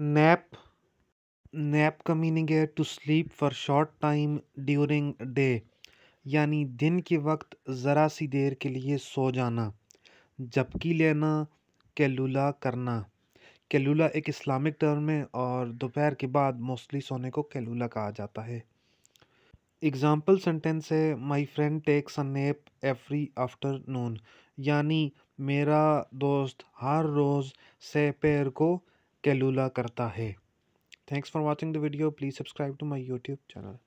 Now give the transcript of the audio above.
nap nap का meaning है to sleep for short time during day यानी दिन के वक्त ज़रा सी देर के लिए सो जाना जबकि लेना कैलूला करना कैलूला एक इस्लामिक टर्म है और दोपहर के बाद मोस्टली सोने को कैलूला कहा जाता है एग्ज़ाम्पल सेंटेंस है my friend takes a nap every afternoon यानी मेरा दोस्त हर रोज़ सह पैर को कैलूला करता है thanks for watching the video please subscribe to my YouTube channel